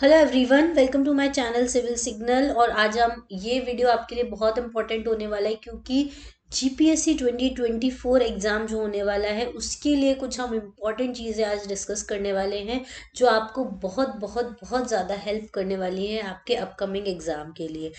hello everyone welcome to my channel civil signal और आज हम ये वीडियो आपके लिए बहुत इंपॉर्टेंट होने वाला है क्योंकि G P S C twenty twenty four exam जो होने वाला है उसके लिए कुछ हम इम्पॉर्टेंट चीज़ें आज डिस्कस करने वाले हैं जो आपको बहुत बहुत बहुत ज़्यादा हेल्प करने वाली है आपके अपकमिंग एग्ज़ाम के लिए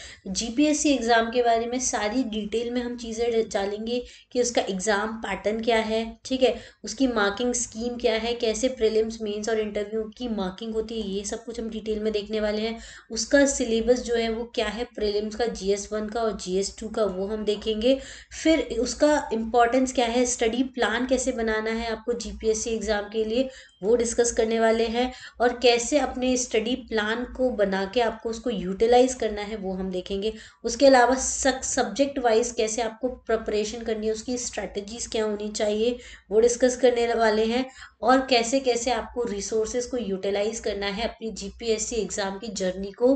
G P S C exam के बारे में सारी डिटेल में हम चीज़ें डालेंगे कि उसका एग्ज़ाम पैटर्न क्या है ठीक है उसकी मार्किंग स्कीम क्या है कैसे प्रिलिम्स मेन्स और इंटरव्यू की मार्किंग होती है ये सब कुछ हम डिटेल में देखने वाले हैं उसका सिलेबस जो है वो क्या है प्रिलिम्स का जी एस वन का और जी एस टू का वो हम देखेंगे फिर उसका इम्पोर्टेंस क्या है स्टडी प्लान कैसे बनाना है आपको G P S C exam के लिए वो डिस्कस करने वाले हैं और कैसे अपने स्टडी प्लान को बना के आपको उसको यूटिलाइज करना है वो हम देखेंगे उसके अलावा सब्जेक्ट वाइज कैसे आपको प्रपरेशन करनी है उसकी स्ट्रैटेजीज क्या होनी चाहिए वो डिस्कस करने वाले हैं और कैसे कैसे आपको रिसोर्सेज को यूटिलाइज करना है अपनी जीपीएससी एग्ज़ाम की जर्नी को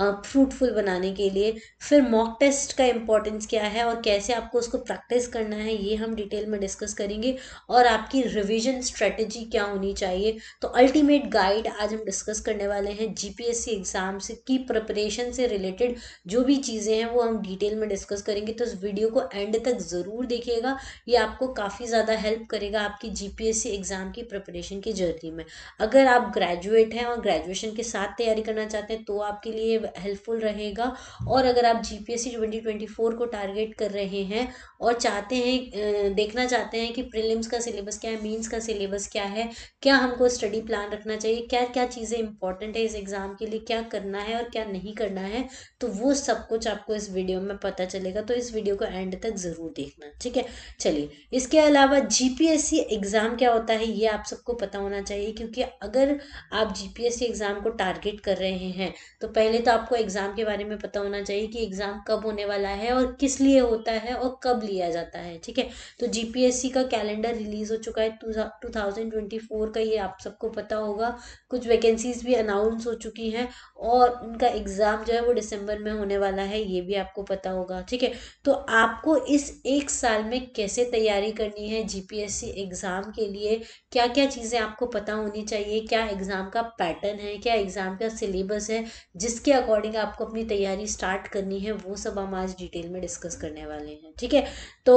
फ्रूटफुल बनाने के लिए फिर मॉक टेस्ट का इम्पोर्टेंस क्या है और कैसे आपको उसको प्रैक्टिस करना है ये हम डिटेल में डिस्कस करेंगे और आपकी रिविजन स्ट्रैटेजी क्या होनी चाहिए चाहिए तो अल्टीमेट गाइड आज हम डिस्कस करने वाले हैं जीपीएससी एग्ज़ाम से की प्रिपरेशन से रिलेटेड जो भी चीज़ें हैं वो हम डिटेल में डिस्कस करेंगे तो इस वीडियो को एंड तक ज़रूर देखिएगा ये आपको काफ़ी ज़्यादा हेल्प करेगा आपकी जी एग्ज़ाम की प्रिपरेशन की जर्नी में अगर आप ग्रेजुएट हैं और ग्रेजुएशन के साथ तैयारी करना चाहते हैं तो आपके लिए हेल्पफुल रहेगा और अगर आप जी पी को टारगेट कर रहे हैं और चाहते हैं देखना चाहते हैं कि प्रिलिम्स का सिलेबस क्या है मीन्स का सिलेबस क्या है क्या क्या हमको स्टडी प्लान रखना चाहिए क्या क्या चीज़ें इंपॉर्टेंट है इस एग्ज़ाम के लिए क्या करना है और क्या नहीं करना है तो वो सब कुछ आपको इस वीडियो में पता चलेगा तो इस वीडियो को एंड तक ज़रूर देखना ठीक है चलिए इसके अलावा जीपीएससी एग्ज़ाम क्या होता है ये आप सबको पता होना चाहिए क्योंकि अगर आप जी एग्ज़ाम को टारगेट कर रहे हैं तो पहले तो आपको एग्ज़ाम के बारे में पता होना चाहिए कि एग्ज़ाम कब होने वाला है और किस लिए होता है और कब लिया जाता है ठीक है तो जी का कैलेंडर रिलीज़ हो चुका है टू का ये आप सबको पता होगा कुछ वैकेंसीज़ भी अनाउंस हो चुकी हैं और उनका एग्ज़ाम जो है वो दिसंबर में होने वाला है ये भी आपको पता होगा ठीक है तो आपको इस एक साल में कैसे तैयारी करनी है जीपीएससी एग्ज़ाम के लिए क्या क्या चीज़ें आपको पता होनी चाहिए क्या एग्ज़ाम का पैटर्न है क्या एग्ज़ाम का सिलेबस है जिसके अकॉर्डिंग आपको अपनी तैयारी स्टार्ट करनी है वो सब हम आज डिटेल में डिस्कस करने वाले हैं ठीक है तो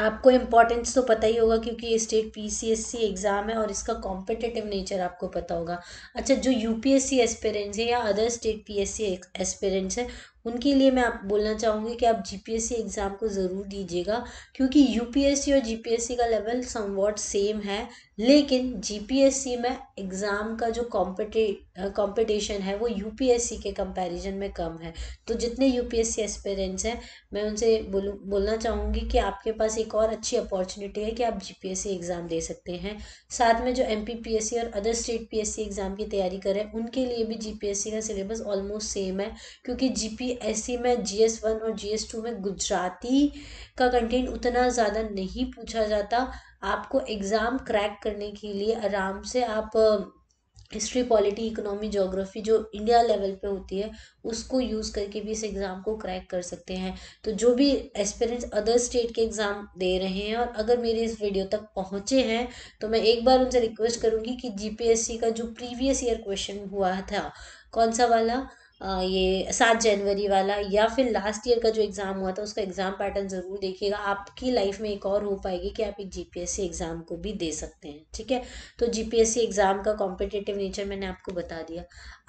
आपको इम्पोर्टेंस तो पता ही होगा क्योंकि ये स्टेट पीसीएससी एग्ज़ाम है और इसका कॉम्पिटिटिव नेचर आपको पता होगा अच्छा जो यूपीएससी एस्पेरेंट्स है या अदर स्टेट पीएससी एस्पेरेंट्स हैं उनके लिए मैं आप बोलना चाहूँगी कि आप जीपीएससी एग्ज़ाम को ज़रूर दीजिएगा क्योंकि यूपीएससी और जीपीएससी का लेवल समवॉट सेम है लेकिन जीपीएससी में एग्ज़ाम का जो कॉम्पिटि कॉम्पिटिशन है वो यूपीएससी के कंपैरिजन में कम है तो जितने यूपीएससी एस्पेरेंट्स हैं मैं उनसे बोलूँ बोलना चाहूँगी कि आपके पास एक और अच्छी अपॉर्चुनिटी है कि आप जी एग्ज़ाम दे सकते हैं साथ में जो एम और अदर स्टेट पी एग्ज़ाम की तैयारी करें उनके लिए भी जी का सिलेबस ऑलमोस्ट सेम है क्योंकि जी एससी में जी एस वन और जी एस टू में गुजराती का कंटेंट उतना ज़्यादा नहीं पूछा जाता आपको एग्ज़ाम क्रैक करने के लिए आराम से आप हिस्ट्री पॉलिटी इकोनॉमी जोग्राफी जो इंडिया लेवल पे होती है उसको यूज़ करके भी इस एग्ज़ाम को क्रैक कर सकते हैं तो जो भी एक्सपीरियंस अदर स्टेट के एग्ज़ाम दे रहे हैं और अगर मेरे इस वीडियो तक पहुँचे हैं तो मैं एक बार उनसे रिक्वेस्ट करूँगी कि जीपीएससी का जो प्रीवियस ईयर क्वेश्चन हुआ था कौन सा वाला ये सात जनवरी वाला या फिर लास्ट ईयर का जो एग्ज़ाम हुआ था उसका एग्ज़ाम पैटर्न ज़रूर देखिएगा आपकी लाइफ में एक और हो पाएगी कि आप एक जीपीएससी एग्ज़ाम को भी दे सकते हैं ठीक है तो जीपीएससी एग्ज़ाम का कॉम्पिटेटिव नेचर मैंने आपको बता दिया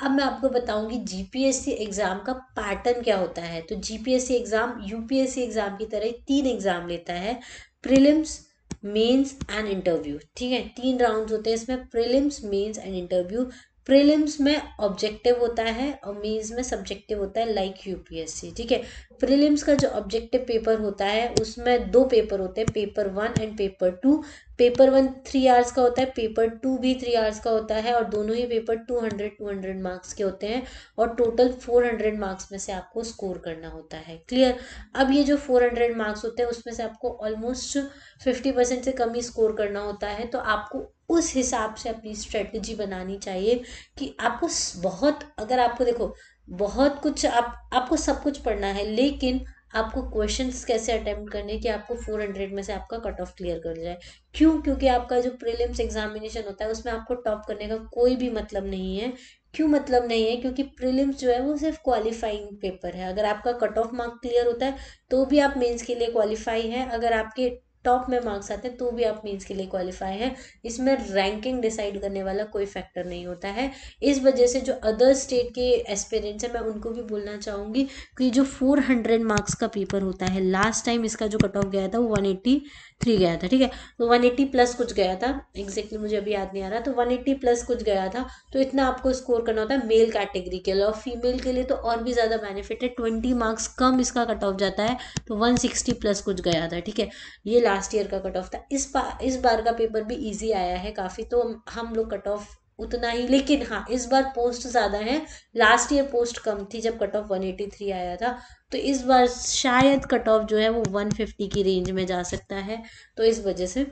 अब मैं आपको बताऊंगी जीपीएससी एग्ज़ाम का पैटर्न क्या होता है तो जीपीएससी एग्ज़ाम यूपीएससी एग्ज़ाम की तरह तीन एग्ज़ाम लेता है प्रिलिम्स मेंस एंड इंटरव्यू ठीक है तीन राउंड्स होते हैं इसमें prelims mains and interview prelims में ऑब्जेक्टिव होता है और मीन्स में सब्जेक्टिव होता है लाइक यूपीएससी ठीक है प्रीलिम्स का जो ऑब्जेक्टिव पेपर होता है उसमें दो पेपर होते हैं paper one and paper two paper one three hours का होता है पेपर टू भी थ्री आवर्स का होता है और दोनों ही paper two hundred two hundred marks के होते हैं और टोटल फोर हंड्रेड मार्क्स में से आपको स्कोर करना होता है क्लियर अब ये जो फोर हंड्रेड मार्क्स होते हैं उसमें से आपको ऑलमोस्ट फिफ्टी परसेंट से कम ही स्कोर करना होता है तो आपको उस हिसाब से अपनी स्ट्रेटजी बनानी चाहिए कि आपको बहुत अगर आपको देखो बहुत कुछ आप आपको सब कुछ पढ़ना है लेकिन आपको क्वेश्चंस कैसे अटेम्प्ट करने कि आपको फोर हंड्रेड में से आपका कट ऑफ क्लियर कर जाए क्यों क्योंकि आपका जो प्रीलिम्स एग्जामिनेशन होता है उसमें आपको टॉप करने का कोई भी मतलब नहीं है क्यों मतलब नहीं है क्योंकि प्रीलिम्स जो है वो सिर्फ क्वालिफाइंग पेपर है अगर आपका कट ऑफ मार्क क्लियर होता है तो भी आप मेंस के लिए क्वालिफाई है अगर आपके टॉप में मार्क्स आते हैं तो भी आप मीन्स के लिए क्वालिफाई हैं इसमें रैंकिंग डिसाइड करने वाला कोई फैक्टर नहीं होता है इस वजह से जो अदर स्टेट के एक्सपेरियंस हैं मैं उनको भी बोलना चाहूँगी कि जो फोर हंड्रेड मार्क्स का पेपर होता है लास्ट टाइम इसका जो कट ऑफ गया था वो वन एट्टी थ्री गया था ठीक है तो वन एट्टी प्लस कुछ गया था एग्जैक्टली मुझे अभी याद नहीं आ रहा तो वन एट्टी प्लस कुछ गया था तो इतना आपको स्कोर करना होता है मेल कैटेगरी के लिए और फीमेल के लिए तो और भी ज़्यादा बेनिफिट है ट्वेंटी मार्क्स कम इसका कट ऑफ जाता है तो वन सिक्सटी प्लस कुछ गया था ठीक है ये लास्ट ईयर का कट ऑफ था इस बार इस बार का पेपर भी ईजी आया है काफ़ी तो हम लोग कट ऑफ उतना ही लेकिन हाँ इस बार पोस्ट ज़्यादा है लास्ट ईयर पोस्ट कम थी जब cut off one eighty three आया था तो इस बार शायद कट ऑफ जो है वो वन फिफ्टी की रेंज में जा सकता है तो इस वजह से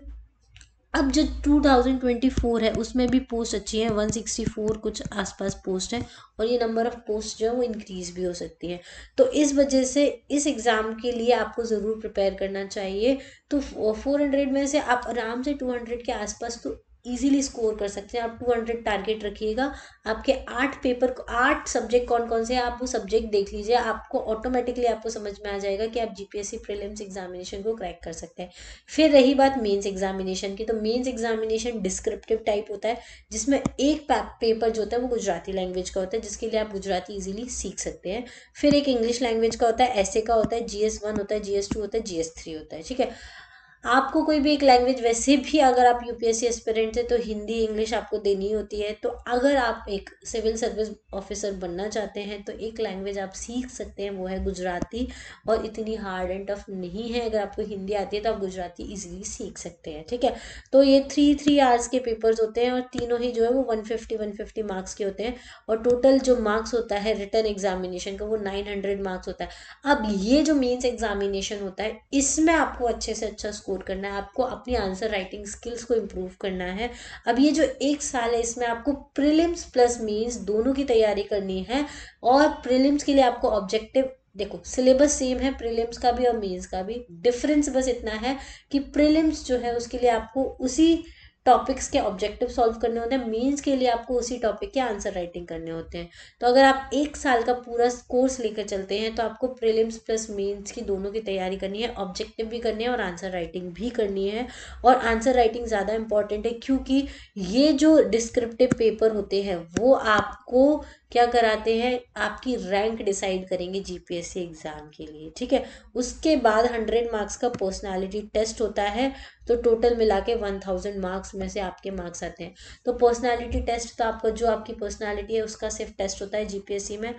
अब जो टू थाउजेंड ट्वेंटी फोर है उसमें भी पोस्ट अच्छी है वन सिक्सटी फोर कुछ आसपास पोस्ट है और ये नंबर ऑफ़ पोस्ट जो है वो इंक्रीज़ भी हो सकती है तो इस वजह से इस एग्ज़ाम के लिए आपको ज़रूर प्रिपेयर करना चाहिए तो फोर हंड्रेड में से आप आराम से टू हंड्रेड के आसपास तो इजीली स्कोर कर सकते हैं आप टू हंड्रेड टारगेट रखिएगा आपके आठ पेपर को आठ सब्जेक्ट कौन कौन से हैं आप वो सब्जेक्ट देख लीजिए आपको ऑटोमेटिकली आपको समझ में आ जाएगा कि आप जीपीएससी प्रीलिम्स एग्जामिनेशन को क्रैक कर सकते हैं फिर रही बात मेंस एग्जामिनेशन की तो मेंस एग्जामिनेशन डिस्क्रिप्टिव टाइप होता है जिसमें एक पेपर जो होता है वो गुजराती लैंग्वेज का होता है जिसके लिए आप गुजराती ईजिली सीख सकते हैं फिर एक इंग्लिश लैंग्वेज का होता है ऐसे का होता है जी होता है जी होता है जी होता है ठीक है आपको कोई भी एक लैंग्वेज वैसे भी अगर आप यूपीएससी एस्पिरेंट हैं तो हिंदी इंग्लिश आपको देनी होती है तो अगर आप एक सिविल सर्विस ऑफिसर बनना चाहते हैं तो एक लैंग्वेज आप सीख सकते हैं वो है गुजराती और इतनी हार्ड एंड टफ नहीं है अगर आपको हिंदी आती है तो आप गुजराती ईजिली सीख सकते हैं ठीक है तो ये थ्री थ्री आवर्स के पेपर्स होते हैं और तीनों ही जो है वो one fifty one fifty marks के होते हैं और टोटल जो मार्क्स होता है रिटर्न एग्जामिनेशन का वो नाइन हंड्रेड मार्क्स होता है अब ये जो मेन्स एग्जामिनेशन होता है इसमें आपको अच्छे से अच्छा स्कोर स्कोर करना है आपको अपनी आंसर राइटिंग स्किल्स को इम्प्रूव करना है अब ये जो एक साल है इसमें आपको प्रिलिम्स प्लस मीन्स दोनों की तैयारी करनी है और प्रिलिम्स के लिए आपको ऑब्जेक्टिव देखो सिलेबस सेम है प्रीलिम्स का भी और मेंस का भी डिफरेंस बस इतना है कि प्रीलिम्स जो है उसके लिए आपको उसी टॉपिक्स के ऑब्जेक्टिव सॉल्व करने होते हैं मेंस के लिए आपको उसी टॉपिक के आंसर राइटिंग करने होते हैं तो अगर आप एक साल का पूरा कोर्स लेकर चलते हैं तो आपको प्रीलिम्स प्लस मेंस की दोनों की तैयारी करनी है ऑब्जेक्टिव भी करनी है और आंसर राइटिंग भी करनी है और आंसर राइटिंग ज़्यादा इंपॉर्टेंट है क्योंकि ये जो डिस्क्रिप्टिव पेपर होते हैं वो आपको क्या कराते हैं आपकी रैंक डिसाइड करेंगे जीपीएससी एग्ज़ाम के लिए ठीक है उसके बाद हंड्रेड मार्क्स का पर्सनालिटी टेस्ट होता है तो टोटल मिला के वन थाउजेंड मार्क्स में से आपके मार्क्स आते हैं तो पर्सनालिटी टेस्ट तो आपका जो आपकी पर्सनालिटी है उसका सिर्फ टेस्ट होता है जीपीएससी में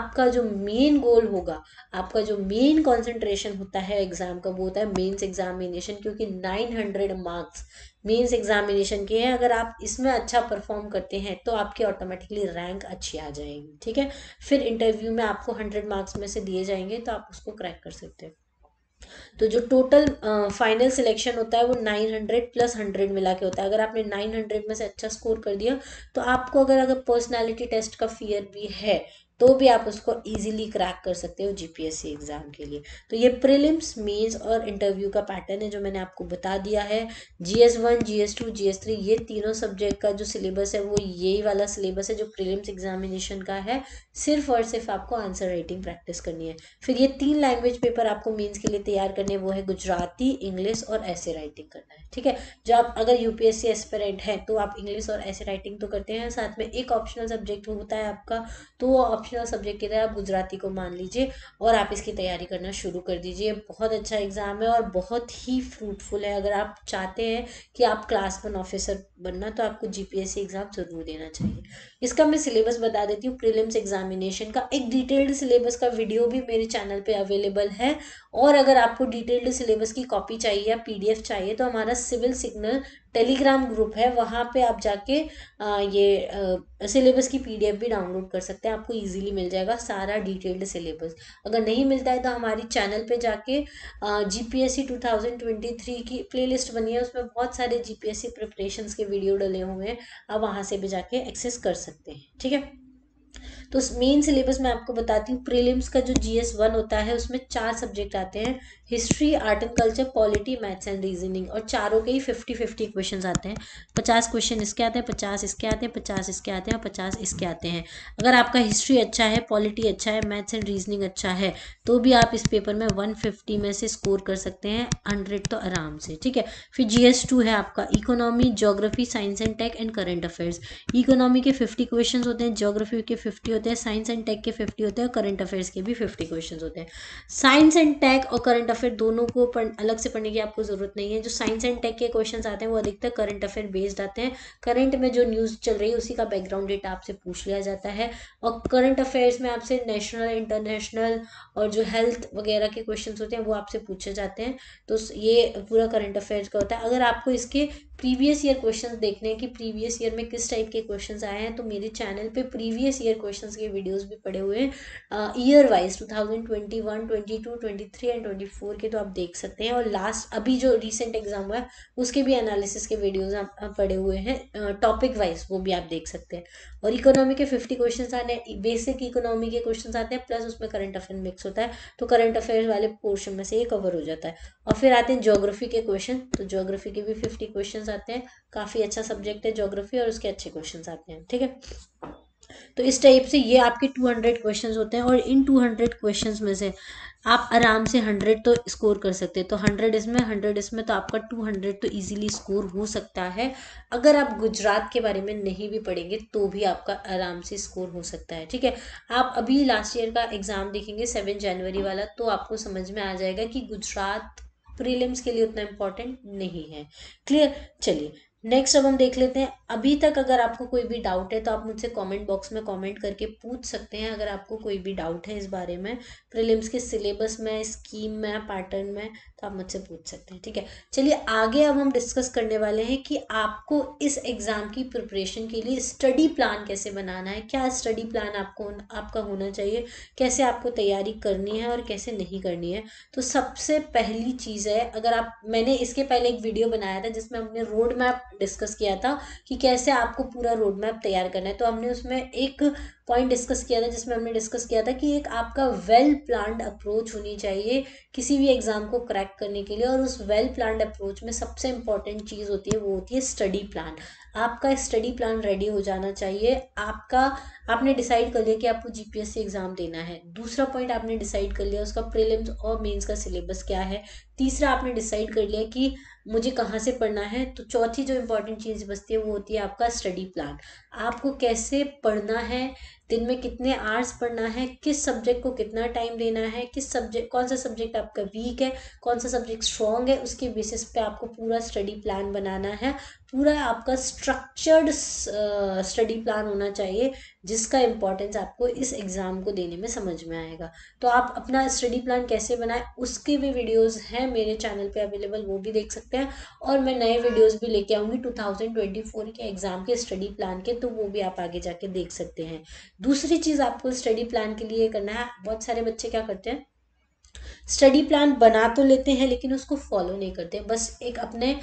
आपका जो मेन गोल होगा आपका जो मेन कंसंट्रेशन होता है एग्ज़ाम का वो होता है मेन्स एग्जामिनेशन क्योंकि nine hundred marks mains examination के हैं अगर आप इसमें अच्छा परफॉर्म करते हैं तो आपकी ऑटोमेटिकली रैंक अच्छी आ जाएगी ठीक है फिर इंटरव्यू में आपको हंड्रेड मार्क्स में से दिए जाएंगे तो आप उसको क्रैक कर सकते हो तो जो टोटल फाइनल सिलेक्शन होता है वो नाइन हंड्रेड प्लस हंड्रेड मिला के होता है अगर आपने नाइन हंड्रेड में से अच्छा स्कोर कर दिया तो आपको अगर अगर पर्सनैलिटी टेस्ट का फियर भी है तो भी आप उसको इजीली क्रैक कर सकते हो जीपीएससी एग्ज़ाम के लिए तो ये प्रिलिम्स मेंस और इंटरव्यू का पैटर्न है जो मैंने आपको बता दिया है GS one G S two G S three ये तीनों सब्जेक्ट का जो सिलेबस है वो यही वाला सिलेबस है जो प्रिलिम्स एग्जामिनेशन का है सिर्फ और सिर्फ आपको आंसर राइटिंग प्रैक्टिस करनी है फिर ये तीन लैंग्वेज पेपर आपको मीन्स के लिए तैयार करने वो है गुजराती इंग्लिश और ऐसे राइटिंग करना है ठीक है जो आप अगर यूपीएससी एस्पेरेंट है तो आप इंग्लिश और ऐसे राइटिंग तो करते हैं साथ में एक ऑप्शनल सब्जेक्ट होता है आपका तो वो ऑप्शन ऑप्शनल सब्जेक्ट की तरह आप गुजराती को मान लीजिए और आप इसकी तैयारी करना शुरू कर दीजिए बहुत अच्छा एग्ज़ाम है और बहुत ही फ्रूटफुल है अगर आप चाहते हैं कि आप क्लास वन ऑफिसर बनना तो आपको जी एग्ज़ाम ज़रूर देना चाहिए इसका मैं सिलेबस बता देती हूँ प्रिलिम्स एग्जामिनेशन का एक डिटेल्ड सिलेबस का वीडियो भी मेरे चैनल पर अवेलेबल है और अगर आपको डिटेल्ड सिलेबस की कॉपी चाहिए या पीडीएफ चाहिए तो हमारा सिविल सिग्नल टेलीग्राम ग्रुप है वहाँ पे आप जाके आ, ये सिलेबस की पीडीएफ भी डाउनलोड कर सकते हैं आपको इजीली मिल जाएगा सारा डिटेल्ड सिलेबस अगर नहीं मिलता है तो हमारी चैनल पे जाके G P S two thousand twenty three की प्लेलिस्ट बनी है उसमें बहुत सारे जी पी एस सी के वीडियो डले हुए हैं आप वहाँ से भी जाके एक्सेस कर सकते हैं ठीक है तो मेन सिलेबस मैं आपको बताती हूँ प्रीलिम्स का जो जीएस वन होता है उसमें चार सब्जेक्ट आते हैं history art and culture polity maths and reasoning और चारों के ही फिफ्टी फिफ्टी क्वेश्चन आते हैं पचास क्वेश्चन इसके आते हैं पचास इसके आते हैं पचास इसके आते हैं और पचास इसके आते हैं अगर आपका हिस्ट्री अच्छा है पॉलिटी अच्छा है मैथ्स एंड रीजनिंग अच्छा है तो भी आप इस पेपर में वन फिफ्टी में से स्कोर कर सकते हैं हंड्रेड तो आराम से ठीक है फिर जी टू है आपका economy geography science and tech and current affairs economy के फिफ्टी क्वेश्चन होते हैं जोग्राफी के फिफ्टी होते हैं साइंस एंड टेक के फिफ्टी होते हैं और करंट अफेयर्स के भी फिफ्टी क्वेश्चन होते हैं साइंस एंड टेक और करंट अफेयर दोनों को पढ़, अलग से पढ़ने की आपको ज़रूरत नहीं है जो साइंस एंड टेक के क्वेश्चन आते हैं वो अधिकतर करंट अफेयर बेस्ड आते हैं करंट में जो न्यूज़ चल रही है उसी का बैकग्राउंड डेटा आपसे पूछ लिया जाता है और करंट अफेयर्स में आपसे नेशनल इंटरनेशनल और जो हेल्थ वगैरह के क्वेश्चन होते हैं वो आपसे पूछे जाते हैं तो ये पूरा करंट अफेयर्स का होता है अगर आपको इसके प्रीवियस ईयर क्वेश्चंस देखने हैं कि प्रीवियस ईयर में किस टाइप के क्वेश्चंस आए हैं तो मेरे चैनल पे प्रीवियस ईयर क्वेश्चंस के वीडियोस भी पड़े हुए हैं ईयर वाइज 2021, 22, 23 एंड 24 के तो आप देख सकते हैं और लास्ट अभी जो रिसेंट एग्जाम हुआ है उसके भी एनालिसिस के वीडियोज पड़े हुए हैं टॉपिक वाइज वो भी आप देख सकते हैं और इकोनॉमी के फिफ्टी क्वेश्चन आने बेसिक इकोनॉमी के क्वेश्चन आते हैं प्लस उसमें करंट अफेयर मिक्स होता है तो करंट अफेयर वाले पोर्शन में से ये कवर हो जाता है और फिर आते हैं जोग्राफी के क्वेश्चन तो जोग्राफी के भी फिफ्टी क्वेश्चन आते हैं काफ़ी अच्छा सब्जेक्ट है जोग्राफी और उसके अच्छे क्वेश्चन आते हैं ठीक है तो इस टाइप से ये आपके हंड्रेड क्वेश्चन होते हैं और इन हंड्रेड क्वेश्चन में से आप आराम से हंड्रेड तो स्कोर कर सकते हैं तो हंड्रेड इसमें हंड्रेड इसमें तो आपका टू हंड्रेड तो इजीली स्कोर हो सकता है अगर आप गुजरात के बारे में नहीं भी पढ़ेंगे तो भी आपका आराम से स्कोर हो सकता है ठीक है आप अभी लास्ट ईयर का एग्ज़ाम देखेंगे सेवन जनवरी वाला तो आपको समझ में आ जाएगा कि गुजरात प्रीलिम्स के लिए उतना इम्पोर्टेंट नहीं है क्लियर चलिए नेक्स्ट अब हम देख लेते हैं अभी तक अगर आपको कोई भी डाउट है तो आप मुझसे कमेंट बॉक्स में कमेंट करके पूछ सकते हैं अगर आपको कोई भी डाउट है इस बारे में प्रीलिम्स के सिलेबस में स्कीम में पैटर्न में तो आप मुझसे पूछ सकते हैं ठीक है चलिए आगे अब हम डिस्कस करने वाले हैं कि आपको इस एग्ज़ाम की प्रिपरेशन के लिए स्टडी प्लान कैसे बनाना है क्या स्टडी प्लान आपको आपका होना चाहिए कैसे आपको तैयारी करनी है और कैसे नहीं करनी है तो सबसे पहली चीज़ है अगर आप मैंने इसके पहले एक वीडियो बनाया था जिसमें हमने रोड मैप डिस्कस किया था कि कैसे आपको पूरा रोड मैप तैयार करना है तो हमने उसमें एक पॉइंट डिस्कस किया था जिसमें हमने डिस्कस किया था कि एक आपका वेल प्लान्ड अप्रोच होनी चाहिए किसी भी एग्ज़ाम को क्रैक करने के लिए और उस वेल प्लान्ड अप्रोच में सबसे इंपॉर्टेंट चीज़ होती है वो होती है स्टडी प्लान आपका स्टडी प्लान रेडी हो जाना चाहिए आपका आपने डिसाइड कर लिया कि आपको जीपीएससी एग्ज़ाम देना है दूसरा पॉइंट आपने डिसाइड कर लिया उसका प्रीलिम्स और मेंस का सिलेबस क्या है तीसरा आपने डिसाइड कर लिया कि मुझे कहाँ से पढ़ना है तो चौथी जो इम्पोर्टेंट चीज़ बचती है वो होती है आपका स्टडी प्लान आपको कैसे पढ़ना है दिन में कितने आवर्स पढ़ना है किस सब्जेक्ट को कितना टाइम देना है किस सब्जेक्ट कौन सा सब्जेक्ट आपका वीक है कौन सा सब्जेक्ट स्ट्रॉन्ग है उसके बेसिस पे आपको पूरा स्टडी प्लान बनाना है पूरा आपका स्ट्रक्चर्ड स्टडी प्लान होना चाहिए जिसका इम्पोर्टेंस आपको इस एग्ज़ाम को देने में समझ में आएगा तो आप अपना स्टडी प्लान कैसे बनाएं उसके भी वीडियोस हैं मेरे चैनल पे अवेलेबल वो भी देख सकते हैं और मैं नए वीडियोस भी लेके आऊँगी 2024 के एग्ज़ाम के स्टडी प्लान के तो वो भी आप आगे जाके देख सकते हैं दूसरी चीज़ आपको स्टडी प्लान के लिए करना है बहुत सारे बच्चे क्या करते हैं स्टडी प्लान बना तो लेते हैं लेकिन उसको फॉलो नहीं करते बस एक अपने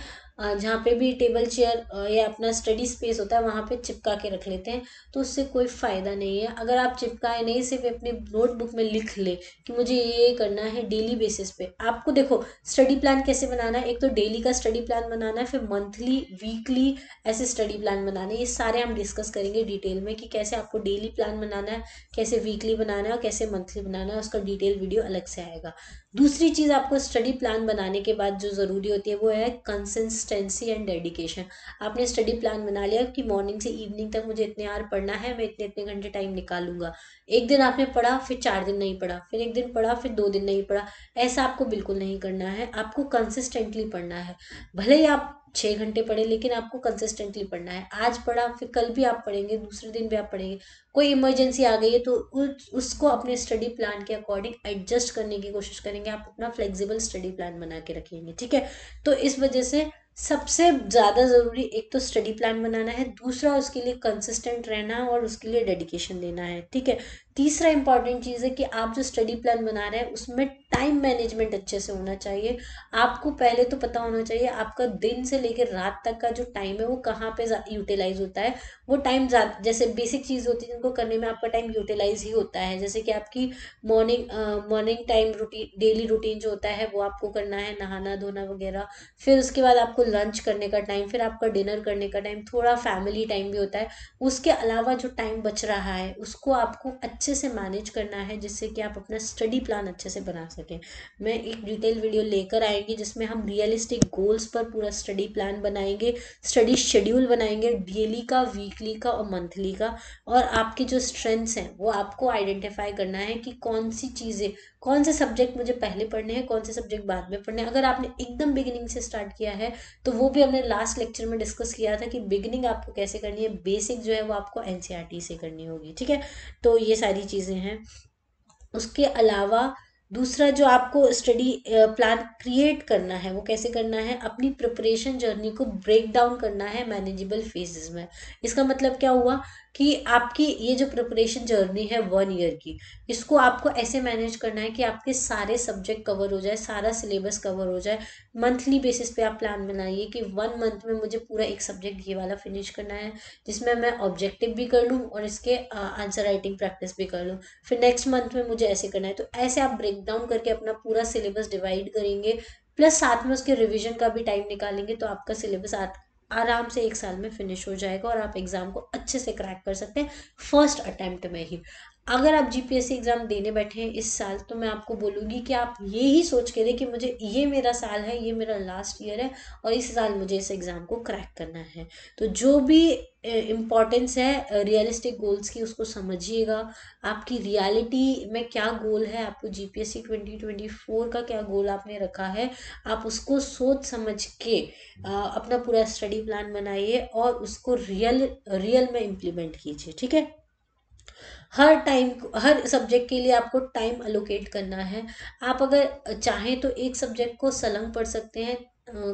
जहाँ पे भी टेबल चेयर या अपना स्टडी स्पेस होता है वहाँ पे चिपका के रख लेते हैं तो उससे कोई फ़ायदा नहीं है अगर आप चिपकाए नहीं सिर्फ अपने नोटबुक में लिख ले कि मुझे ये करना है डेली बेसिस पे आपको देखो स्टडी प्लान कैसे बनाना है एक तो डेली का स्टडी प्लान बनाना है फिर मंथली वीकली ऐसे स्टडी प्लान बनाना है ये सारे हम डिस्कस करेंगे डिटेल में कि कैसे आपको डेली प्लान बनाना है कैसे वीकली बनाना है और कैसे मंथली बनाना है उसका डिटेल वीडियो अलग से आएगा दूसरी चीज़ आपको स्टडी प्लान बनाने के बाद जो ज़रूरी होती है वो है कंसिस्टेंसी एंड डेडिकेशन आपने स्टडी प्लान बना लिया कि मॉर्निंग से इवनिंग तक मुझे इतने आर पढ़ना है मैं इतने इतने घंटे टाइम निकालूंगा एक दिन आपने पढ़ा फिर चार दिन नहीं पढ़ा फिर एक दिन पढ़ा फिर दो दिन नहीं पढ़ा ऐसा आपको बिल्कुल नहीं करना है आपको कंसिस्टेंटली पढ़ना है भले ही आप छः घंटे पढ़े लेकिन आपको कंसिस्टेंटली पढ़ना है आज पढ़ा फिर कल भी आप पढ़ेंगे दूसरे दिन भी आप पढ़ेंगे कोई इमरजेंसी आ गई है तो उस, उसको अपने स्टडी प्लान के अकॉर्डिंग एडजस्ट करने की कोशिश करेंगे आप अपना फ्लेक्सिबल स्टडी प्लान बना के रखेंगे ठीक है तो इस वजह से सबसे ज़्यादा ज़रूरी एक तो स्टडी प्लान बनाना है दूसरा उसके लिए कंसिस्टेंट रहना और उसके लिए डेडिकेशन देना है ठीक है तीसरा इंपॉर्टेंट चीज़ है कि आप जो स्टडी प्लान बना रहे हैं उसमें टाइम मैनेजमेंट अच्छे से होना चाहिए आपको पहले तो पता होना चाहिए आपका दिन से लेकर रात तक का जो टाइम है वो कहाँ पे यूटिलाइज होता है वो टाइम जैसे बेसिक चीज़ होती है जिनको करने में आपका टाइम यूटिलाइज ही होता है जैसे कि आपकी morning morning time routine daily routine जो होता है वो आपको करना है नहाना धोना वगैरह फिर उसके बाद आपको लंच करने का टाइम फिर आपका डिनर करने का टाइम थोड़ा फैमिली टाइम भी होता है उसके अलावा जो टाइम बच रहा है उसको आपको अच्छे से मैनेज करना है जिससे कि आप अपना स्टडी प्लान अच्छे से बना सकें सकें मैं एक डिटेल वीडियो लेकर आएंगी जिसमें हम रियलिस्टिक गोल्स पर पूरा स्टडी प्लान बनाएंगे स्टडी शेड्यूल बनाएंगे डेली का वीकली का और मंथली का और आपके जो स्ट्रेंथ्स हैं वो आपको आइडेंटिफाई करना है कि कौन सी चीज़ें कौन से सब्जेक्ट मुझे पहले पढ़ने हैं कौन से सब्जेक्ट बाद में पढ़ने हैं अगर आपने एकदम बिगिनिंग से स्टार्ट किया है तो वो भी हमने लास्ट लेक्चर में डिस्कस किया था कि बिगिनिंग आपको कैसे करनी है बेसिक जो है वो आपको एनसीईआरटी e से करनी होगी ठीक है तो ये सारी चीज़ें हैं उसके अलावा दूसरा जो आपको स्टडी प्लान क्रिएट करना है वो कैसे करना है अपनी प्रिपरेशन जर्नी को ब्रेक डाउन करना है मैनेजेबल फेजेस में इसका मतलब क्या हुआ कि आपकी ये जो प्रिपरेशन जर्नी है वन ईयर की इसको आपको ऐसे मैनेज करना है कि आपके सारे सब्जेक्ट कवर हो जाए सारा सिलेबस कवर हो जाए मंथली बेसिस पे आप प्लान बनाइए कि वन मंथ में मुझे पूरा एक सब्जेक्ट ये वाला फिनिश करना है जिसमें मैं ऑब्जेक्टिव भी कर लूँ और इसके आंसर राइटिंग प्रैक्टिस भी कर लूँ फिर नेक्स्ट मंथ में मुझे ऐसे करना है तो ऐसे आप ब्रेक डाउन करके अपना पूरा सिलेबस डिवाइड करेंगे प्लस साथ में उसके रिविजन का भी टाइम निकालेंगे तो आपका सिलेबस आराम से एक साल में फिनिश हो जाएगा और आप एग्ज़ाम को अच्छे से क्रैक कर सकते हैं फर्स्ट अटैम्प्ट में ही अगर आप जीपीएससी एग्ज़ाम देने बैठे हैं इस साल तो मैं आपको बोलूँगी कि आप ये ही सोच के दें कि मुझे ये मेरा साल है ये मेरा लास्ट ईयर है और इस साल मुझे इस एग्ज़ाम को क्रैक करना है तो जो भी इम्पॉर्टेंस है रियलिस्टिक गोल्स की उसको समझिएगा आपकी रियलिटी में क्या गोल है आपको जीपीएससी 2024 का क्या गोल आपने रखा है आप उसको सोच समझ के अपना पूरा स्टडी प्लान बनाइए और उसको रियल रियल में इम्प्लीमेंट कीजिए ठीक है हर टाइम हर सब्जेक्ट के लिए आपको टाइम अलोकेट करना है आप अगर चाहें तो एक सब्जेक्ट को सलंग पढ़ सकते हैं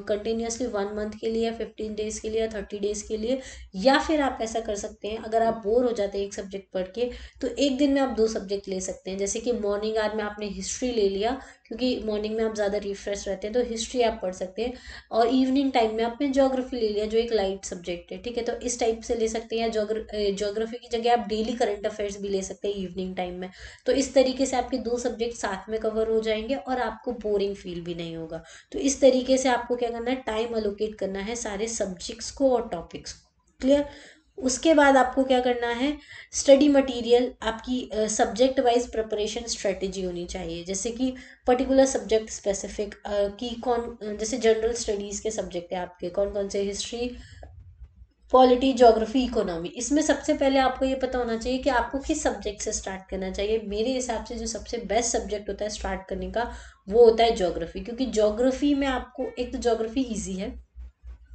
कंटिन्यूसली वन मंथ के लिए फिफ्टीन डेज़ के लिए या थर्टी डेज़ के लिए या फिर आप ऐसा कर सकते हैं अगर आप बोर हो जाते हैं एक सब्जेक्ट पढ़ के तो एक दिन में आप दो सब्जेक्ट ले सकते हैं जैसे कि मॉर्निंग आर में आपने हिस्ट्री ले लिया क्योंकि मॉर्निंग में आप ज़्यादा रिफ्रेश रहते हैं तो हिस्ट्री आप पढ़ सकते हैं और इवनिंग टाइम में आपने जोग्राफी ले लिया जो एक लाइट सब्जेक्ट है ठीक है तो इस टाइप से ले सकते हैं जोग्राफी की जगह आप डेली करंट अफेयर्स भी ले सकते हैं इवनिंग टाइम में तो इस तरीके से आपके दो सब्जेक्ट साथ में कवर हो जाएंगे और आपको बोरिंग फील भी नहीं होगा तो इस तरीके से आपको क्या करना है टाइम अलोकेट करना है सारे सब्जेक्ट्स को और टॉपिक्स को क्लियर उसके बाद आपको क्या करना है स्टडी मटेरियल आपकी सब्जेक्ट वाइज प्रिपरेशन स्ट्रेटजी होनी चाहिए जैसे कि पर्टिकुलर सब्जेक्ट स्पेसिफिक की कौन जैसे जनरल स्टडीज़ के सब्जेक्ट है आपके कौन कौन से हिस्ट्री पॉलिटी जोग्राफी इकोनॉमी इसमें सबसे पहले आपको ये पता होना चाहिए कि आपको किस सब्जेक्ट से स्टार्ट करना चाहिए मेरे हिसाब से जो सबसे बेस्ट सब्जेक्ट होता है स्टार्ट करने का वो होता है जोग्राफी क्योंकि जोग्राफी में आपको एक तो जोग्राफी ईजी है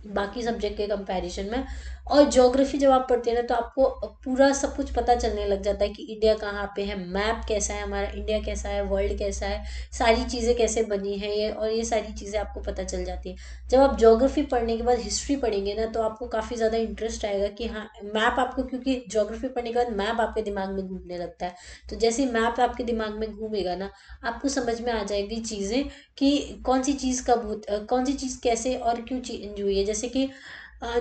बाकी सब्जेक्ट के कंपैरिजन में और ज्योग्राफी जब आप पढ़ते हैं ना तो आपको पूरा सब कुछ पता चलने लग जाता है कि इंडिया कहाँ पे है मैप कैसा है हमारा इंडिया कैसा है वर्ल्ड कैसा है सारी चीज़ें कैसे बनी हैं ये और ये सारी चीज़ें आपको पता चल जाती है जब आप ज्योग्राफी पढ़ने के बाद हिस्ट्री पढ़ेंगे ना तो आपको काफ़ी ज़्यादा इंटरेस्ट आएगा कि हाँ मैप आपको क्योंकि जोग्राफी पढ़ने के बाद मैप आपके दिमाग में घूमने लगता है तो जैसे मैप आपके दिमाग में घूमेगा ना आपको समझ में आ जाएगी चीज़ें कि कौन सी चीज़ कब हो कौन सी चीज़ कैसे और क्यों चेंज हुई है जैसे कि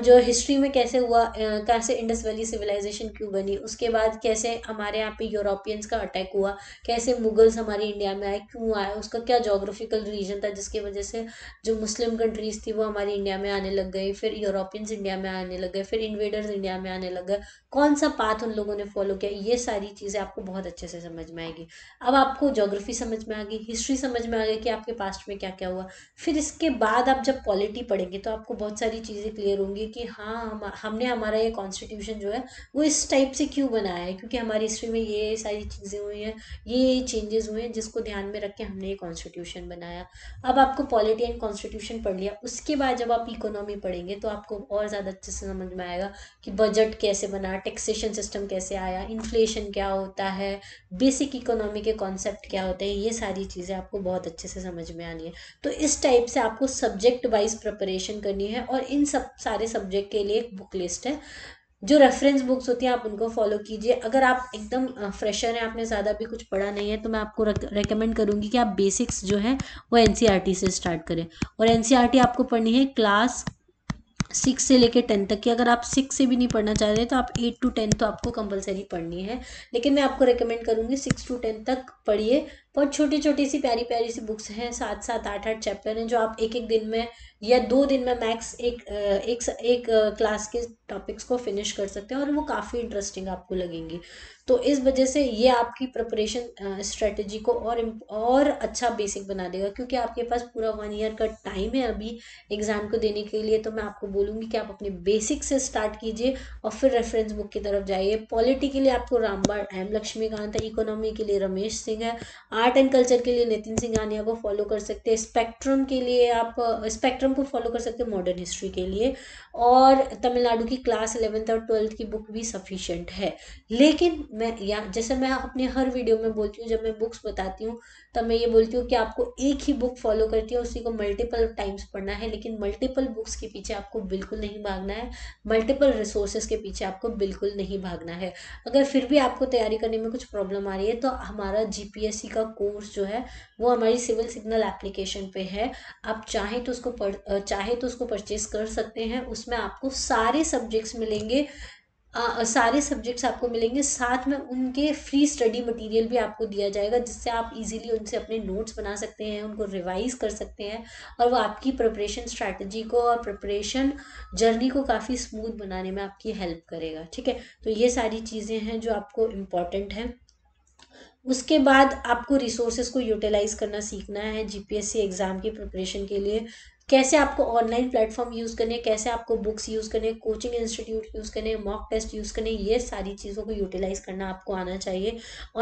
जो हिस्ट्री में कैसे हुआ कैसे इंडस वैली सिविलाइजेशन क्यों बनी उसके बाद कैसे हमारे यहाँ पे यूरोपियंस का अटैक हुआ कैसे मुगल्स हमारे इंडिया में आए क्यों आए उसका क्या जोग्राफिकल रीजन था जिसकी वजह से जो मुस्लिम कंट्रीज़ थी वो हमारी इंडिया में आने लग गई फिर यूरोपियंस इंडिया में आने लग गए फिर इन्वेडर्स इंडिया में आने लग गए कौन सा पाथ उन लोगों ने फॉलो किया ये सारी चीज़ें आपको बहुत अच्छे से समझ में आएगी अब आपको जोग्राफी समझ में आ गई हिस्ट्री समझ में आ गई कि आपके पास्ट में क्या क्या हुआ फिर इसके बाद आप जब पॉलिटी पढ़ेंगे तो आपको बहुत सारी चीज़ें क्लियर होंगी कि हाँ हम हमने हमारा ये कॉन्स्टिट्यूशन जो है वो इस टाइप से क्यों बनाया है क्योंकि हमारी हिस्ट्री में ये सारी चीज़ें हुई हैं ये चेंजेस हुए हैं जिसको ध्यान में रख के हमने ये कॉन्स्टिट्यूशन बनाया अब आपको पॉलिटी एंड कॉन्स्टिट्यूशन पढ़ लिया उसके बाद जब आप इकोनॉमी पढ़ेंगे तो आपको और ज़्यादा अच्छे से समझ में आएगा कि बजट कैसे बनाया टैक्सेशन सिस्टम कैसे आया इन्फ्लेशन क्या होता है बेसिक इकोनॉमी के कॉन्सेप्ट क्या होते हैं ये सारी चीज़ें आपको बहुत अच्छे से समझ में आनी है तो इस टाइप से आपको सब्जेक्ट वाइज प्रिपरेशन करनी है और इन सब सारे सब्जेक्ट के लिए एक बुक लिस्ट है जो रेफरेंस बुक्स होती हैं आप उनको फॉलो कीजिए अगर आप एकदम फ्रेशर हैं आपने ज़्यादा भी कुछ पढ़ा नहीं है तो मैं आपको रेकमेंड करूँगी कि आप बेसिक्स जो है वो एन e से स्टार्ट करें और एन e आपको पढ़नी है क्लास सिक्स से लेकर टेन तक की अगर आप सिक्स से भी नहीं पढ़ना चाह रहे तो आप एट टू टेन तो आपको कंपलसरी पढ़नी है लेकिन मैं आपको रिकमेंड करूँगी सिक्स टू टेन तक पढ़िए और छोटी छोटी सी प्यारी प्यारी सी बुक्स हैं सात सात आठ आठ चैप्टर हैं जो आप एक एक दिन में या दो दिन में मैक्स एक एक एक क्लास के टॉपिक्स को फिनिश कर सकते हैं और वो काफ़ी इंटरेस्टिंग आपको लगेंगी तो इस वजह से ये आपकी प्रपरेशन स्ट्रेटजी को और और अच्छा बेसिक बना देगा क्योंकि आपके पास पूरा वन ईयर का टाइम है अभी एग्ज़ाम को देने के लिए तो मैं आपको बोलूँगी कि आप अपने बेसिक से स्टार्ट कीजिए और फिर रेफरेंस बुक की तरफ जाइए पॉलिटी के लिए आपको रामबाड़ एम लक्ष्मीकांत है इकोनॉमी के लिए रमेश सिंह है आर्ट आर्ट एंड कल्चर के लिए नितिन सिंघानिया को फॉलो कर सकते हैं स्पेक्ट्रम के लिए आप स्पेक्ट्रम को फॉलो कर सकते हैं मॉडर्न हिस्ट्री के लिए और तमिलनाडु की क्लास इलेवेंथ और ट्वेल्थ की बुक भी सफिशेंट है लेकिन मैं या जैसे मैं अपने हर वीडियो में बोलती हूँ जब मैं बुक्स बताती हूँ तब मैं ये बोलती हूँ कि आपको एक ही बुक फॉलो करती है उसी को मल्टीपल टाइम्स पढ़ना है लेकिन मल्टीपल बुक्स के पीछे आपको बिल्कुल नहीं भागना है मल्टीपल रिसोर्सेज के पीछे आपको बिल्कुल नहीं भागना है अगर फिर भी आपको तैयारी करने में कुछ प्रॉब्लम आ रही है तो हमारा जी का कोर्स जो है वो हमारी सिविल सिग्नल एप्लीकेशन पर है आप चाहें तो उसको पढ़ चाहे तो उसको परचेज कर सकते हैं उसमें आपको सारे सब्जेक्ट्स मिलेंगे सारे सब्जेक्ट्स आपको मिलेंगे साथ में उनके फ्री स्टडी मटेरियल भी आपको दिया जाएगा जिससे आप इजीली उनसे अपने नोट्स बना सकते हैं उनको रिवाइज कर सकते हैं और वो आपकी प्रिपरेशन स्ट्रैटेजी को और प्रिपरेशन जर्नी को काफ़ी स्मूथ बनाने में आपकी हेल्प करेगा ठीक है तो ये सारी चीज़ें हैं जो आपको इम्पॉर्टेंट हैं उसके बाद आपको रिसोर्सेज को यूटिलाइज करना सीखना है जीपीएससी एग्ज़ाम की प्रिपरेशन के लिए कैसे आपको ऑनलाइन प्लेटफॉर्म यूज़ करने कैसे आपको बुक्स यूज़ करने कोचिंग इंस्टीट्यूट यूज़ करने मॉक टेस्ट यूज़ करने ये सारी चीज़ों को यूटिलाइज़ करना आपको आना चाहिए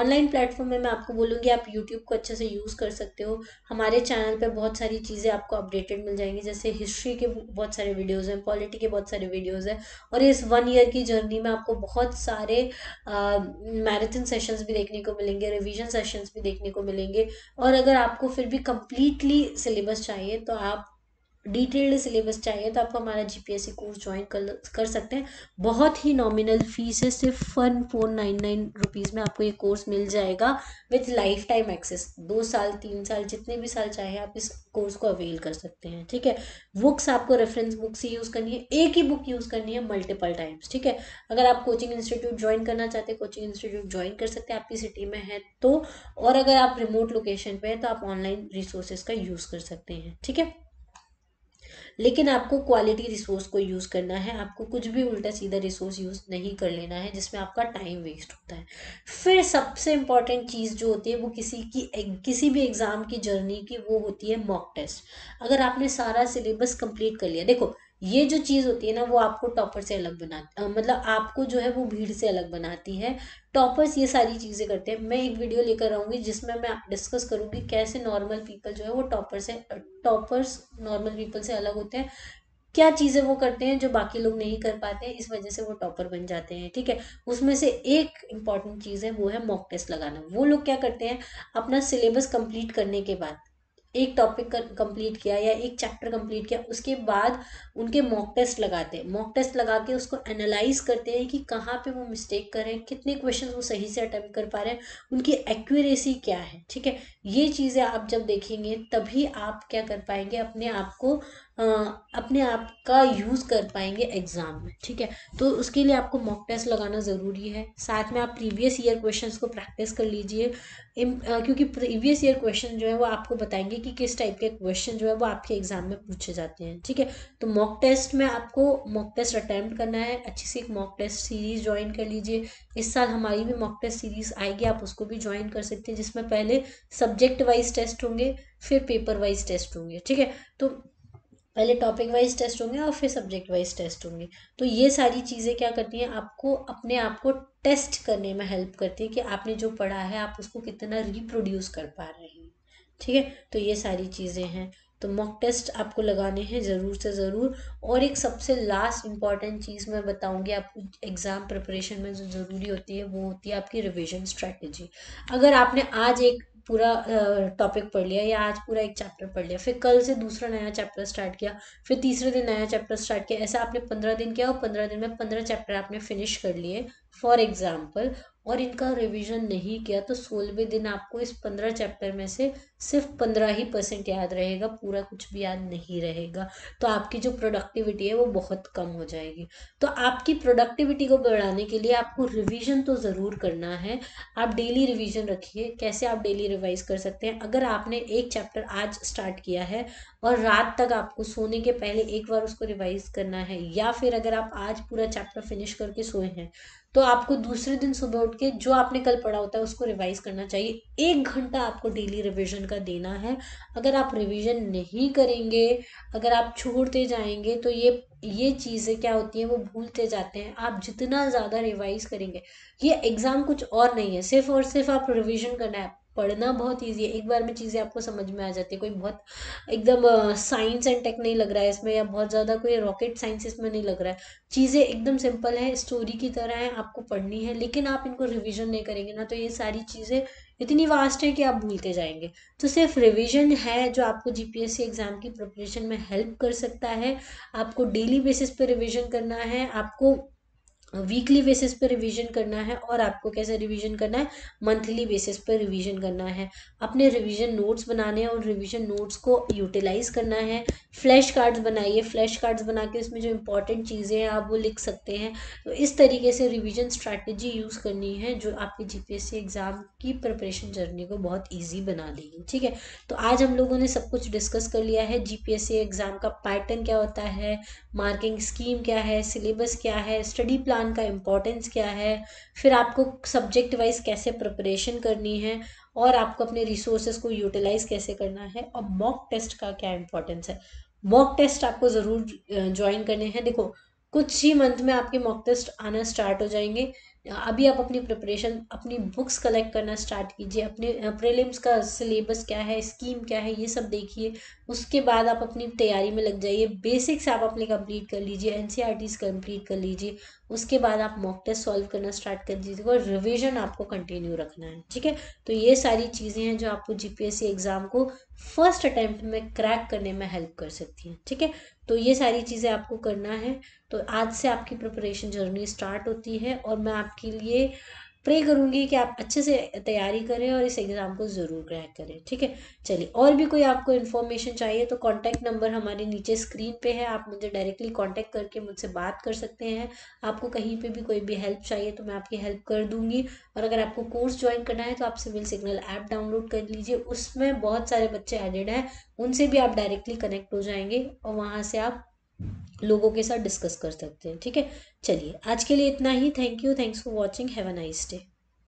ऑनलाइन प्लेटफॉर्म में मैं आपको बोलूँगी आप यूट्यूब को अच्छे से यूज़ कर सकते हो हमारे चैनल पर बहुत सारी चीज़ें आपको अपडेटेड मिल जाएंगी जैसे हिस्ट्री के बहुत सारे वीडियोज़ हैं पॉलिटी के बहुत सारे वीडियोज़ हैं और इस वन ईयर की जर्नी में आपको बहुत सारे मैराथन सेशंस भी देखने को मिलेंगे रिविजन सेशंस भी देखने को मिलेंगे और अगर आपको फिर भी कम्प्लीटली सिलेबस चाहिए तो आप डिटेल्ड सिलेबस चाहिए तो आप हमारा जीपीएससी कोर्स ज्वाइन कर कर सकते हैं बहुत ही नॉमिनल फीस है सिर्फ one four nine nine rupees में आपको ये कोर्स मिल जाएगा विथ लाइफ टाइम एक्सेस दो साल तीन साल जितने भी साल चाहे आप इस कोर्स को अवेल कर सकते हैं ठीक है बुक्स आपको रेफरेंस बुक्स ही यूज़ करनी है एक ही बुक यूज़ करनी है मल्टीपल टाइम्स ठीक है अगर आप कोचिंग इंस्टीट्यूट ज्वाइन करना चाहते हैं कोचिंग इंस्टीट्यूट ज्वाइन कर सकते हैं आपकी सिटी में है तो और अगर आप रिमोट लोकेशन पर हैं तो आप ऑनलाइन रिसोर्सेज का यूज़ कर सकते हैं ठीक है लेकिन आपको क्वालिटी रिसोर्स को यूज़ करना है आपको कुछ भी उल्टा सीधा रिसोर्स यूज़ नहीं कर लेना है जिसमें आपका टाइम वेस्ट होता है फिर सबसे इंपॉर्टेंट चीज़ जो होती है वो किसी की किसी भी एग्ज़ाम की जर्नी की वो होती है मॉक टेस्ट अगर आपने सारा सिलेबस कंप्लीट कर लिया देखो ये जो चीज़ होती है ना वो आपको टॉपर से अलग बना मतलब आपको जो है वो भीड़ से अलग बनाती है टॉपर्स ये सारी चीज़ें करते हैं मैं एक वीडियो लेकर आऊँगी जिसमें मैं डिस्कस करूँगी कैसे नॉर्मल पीपल जो है वो टॉपर से टॉपर्स नॉर्मल पीपल से अलग होते हैं क्या चीज़ें वो करते हैं जो बाकी लोग नहीं कर पाते हैं इस वजह से वो टॉपर बन जाते हैं ठीक है उसमें से एक इम्पॉर्टेंट चीज़ है वो है मॉक टेस्ट लगाना वो लोग क्या करते हैं अपना सिलेबस कंप्लीट करने के बाद एक टॉपिक कंप्लीट किया या एक चैप्टर कंप्लीट किया उसके बाद उनके मॉक टेस्ट लगाते हैं मॉक टेस्ट लगा के उसको एनालाइज करते हैं कि कहाँ पे वो मिस्टेक कर रहे हैं कितने क्वेश्चन वो सही से अटैम्प्ट कर पा रहे हैं उनकी एक्यूरेसी क्या है ठीक है ये चीज़ें आप जब देखेंगे तभी आप क्या कर पाएंगे अपने आप को अपने आप का यूज़ कर पाएंगे एग्ज़ाम में ठीक है तो उसके लिए आपको मॉक टेस्ट लगाना ज़रूरी है साथ में आप प्रीवियस ईयर क्वेश्चंस को प्रैक्टिस कर लीजिए क्योंकि प्रीवियस ईयर क्वेश्चन जो है वो आपको बताएंगे कि किस टाइप के क्वेश्चन जो है वो आपके एग्ज़ाम में पूछे जाते हैं ठीक है तो मॉक टेस्ट में आपको मॉक टेस्ट अटैम्प्ट करना है अच्छी सी एक मॉक टेस्ट सीरीज़ ज्वाइन कर लीजिए इस साल हमारी भी मॉक टेस्ट सीरीज़ आएगी आप उसको भी ज्वाइन कर सकते हैं जिसमें पहले सब्जेक्ट वाइज टेस्ट होंगे फिर पेपर वाइज टेस्ट होंगे ठीक है तो पहले टॉपिक वाइज टेस्ट होंगे और फिर सब्जेक्ट वाइज टेस्ट होंगे तो ये सारी चीज़ें क्या करती हैं आपको अपने आप को टेस्ट करने में हेल्प करती है कि आपने जो पढ़ा है आप उसको कितना रिप्रोड्यूस कर पा रहे हैं ठीक है तो ये सारी चीज़ें हैं तो मॉक टेस्ट आपको लगाने हैं ज़रूर से ज़रूर और एक सबसे लास्ट इम्पॉर्टेंट चीज़ मैं बताऊंगी आपको एग्ज़ाम प्रिपरेशन में जो ज़रूरी होती है वो होती है आपकी रिविजन स्ट्रैटेजी अगर आपने आज एक पूरा टॉपिक पढ़ लिया या आज पूरा एक चैप्टर पढ़ लिया फिर कल से दूसरा नया चैप्टर स्टार्ट किया फिर तीसरे दिन नया चैप्टर स्टार्ट किया ऐसा आपने पंद्रह दिन किया और पंद्रह दिन में पंद्रह चैप्टर आपने फिनिश कर लिए फॉर एग्जाम्पल और इनका रिविजन नहीं किया तो सोलहवें दिन आपको इस पंद्रह चैप्टर में से सिर्फ पंद्रह ही परसेंट याद रहेगा पूरा कुछ भी याद नहीं रहेगा तो आपकी जो प्रोडक्टिविटी है वो बहुत कम हो जाएगी तो आपकी प्रोडक्टिविटी को बढ़ाने के लिए आपको रिवीजन तो ज़रूर करना है आप डेली रिवीजन रखिए कैसे आप डेली रिवाइज कर सकते हैं अगर आपने एक चैप्टर आज स्टार्ट किया है और रात तक आपको सोने के पहले एक बार उसको रिवाइज करना है या फिर अगर आप आज पूरा चैप्टर फिनिश करके सोए हैं तो आपको दूसरे दिन सुबह उठ के जो आपने कल पढ़ा होता है उसको रिवाइज करना चाहिए एक घंटा आपको डेली रिविजन का देना है अगर आप रिविजन नहीं करेंगे अगर आप छोड़ते जाएंगे तो ये ये चीज़ें क्या होती हैं वो भूलते जाते हैं आप जितना ज़्यादा रिवाइज करेंगे ये एग्ज़ाम कुछ और नहीं है सिर्फ और सिर्फ आप रिविजन करना है पढ़ना बहुत ईजी है एक बार में चीज़ें आपको समझ में आ जाती है कोई बहुत एकदम साइंस एंड टेक नहीं लग रहा है इसमें या बहुत ज़्यादा कोई रॉकेट साइंस इसमें नहीं लग रहा है चीज़ें एकदम सिंपल है स्टोरी की तरह है आपको पढ़नी है लेकिन आप इनको रिविजन नहीं करेंगे ना तो ये सारी चीज़ें इतनी वास्ट है कि आप भूलते जाएंगे तो सिर्फ रिवीजन है जो आपको जीपीएससी एग्ज़ाम की प्रिपरेशन में हेल्प कर सकता है आपको डेली बेसिस पे रिवीजन करना है आपको वीकली बेसिस पर रिवीजन करना है और आपको कैसे रिवीजन करना है मंथली बेसिस पर रिवीजन करना है अपने रिवीजन नोट्स बनाने हैं और रिवीजन नोट्स को यूटिलाइज करना है फ्लैश कार्ड्स बनाइए फ्लैश कार्ड्स बना के उसमें जो इंपॉर्टेंट चीज़ें हैं आप वो लिख सकते हैं तो इस तरीके से रिविजन स्ट्रैटेजी यूज़ करनी है जो आपके जीपीएससी एग्ज़ाम की प्रिपरेशन जर्नी को बहुत ईजी बना देगी ठीक है तो आज हम लोगों ने सब कुछ डिस्कस कर लिया है जीपीएससी एग्ज़ाम का पैटर्न क्या होता है मार्किंग स्कीम क्या है सिलेबस क्या है स्टडी प्लान प्लान का इम्पोर्टेंस क्या है फिर आपको सब्जेक्ट वाइज कैसे प्रिपरेशन करनी है और आपको अपने रिसोर्सेज को यूटिलाइज कैसे करना है और मॉक टेस्ट का क्या इम्पोर्टेंस है मॉक टेस्ट आपको ज़रूर ज्वाइन करने हैं देखो कुछ ही मंथ में आपके मॉक टेस्ट आना स्टार्ट हो जाएंगे अभी आप अपनी प्रिपरेशन अपनी बुक्स कलेक्ट करना स्टार्ट कीजिए अपने प्रीलिम्स का सिलेबस क्या है स्कीम क्या है ये सब देखिए उसके बाद आप अपनी तैयारी में लग जाइए बेसिक्स आप अपने कंप्लीट कर लीजिए एन कंप्लीट e कर लीजिए उसके बाद आप मॉक टेस्ट सॉल्व करना स्टार्ट कर दीजिए और रिविजन आपको कंटिन्यू रखना है ठीक है तो ये सारी चीज़ें हैं जो आपको जीपीएससी एग्ज़ाम को फर्स्ट अटैम्प्ट में क्रैक करने में हेल्प कर सकती हैं ठीक है तो ये सारी चीज़ें आपको करना है तो आज से आपकी प्रिपरेशन जर्नी स्टार्ट होती है और मैं आपके लिए प्रे करूँगी कि आप अच्छे से तैयारी करें और इस एग्ज़ाम को ज़रूर क्रैक करें ठीक है चलिए और भी कोई आपको इन्फॉर्मेशन चाहिए तो कॉन्टैक्ट नंबर हमारे नीचे स्क्रीन पे है आप मुझे डायरेक्टली कॉन्टैक्ट करके मुझसे बात कर सकते हैं आपको कहीं पे भी कोई भी हेल्प चाहिए तो मैं आपकी हेल्प कर दूँगी और अगर आपको कोर्स ज्वाइन करना है तो आप सिविल सिग्नल ऐप डाउनलोड कर लीजिए उसमें बहुत सारे बच्चे एडेड हैं उनसे भी आप डायरेक्टली कनेक्ट हो जाएंगे और वहाँ से आप लोगों के साथ डिस्कस कर सकते हैं ठीक है चलिए आज के लिए इतना ही thank you thanks for watching have a nice day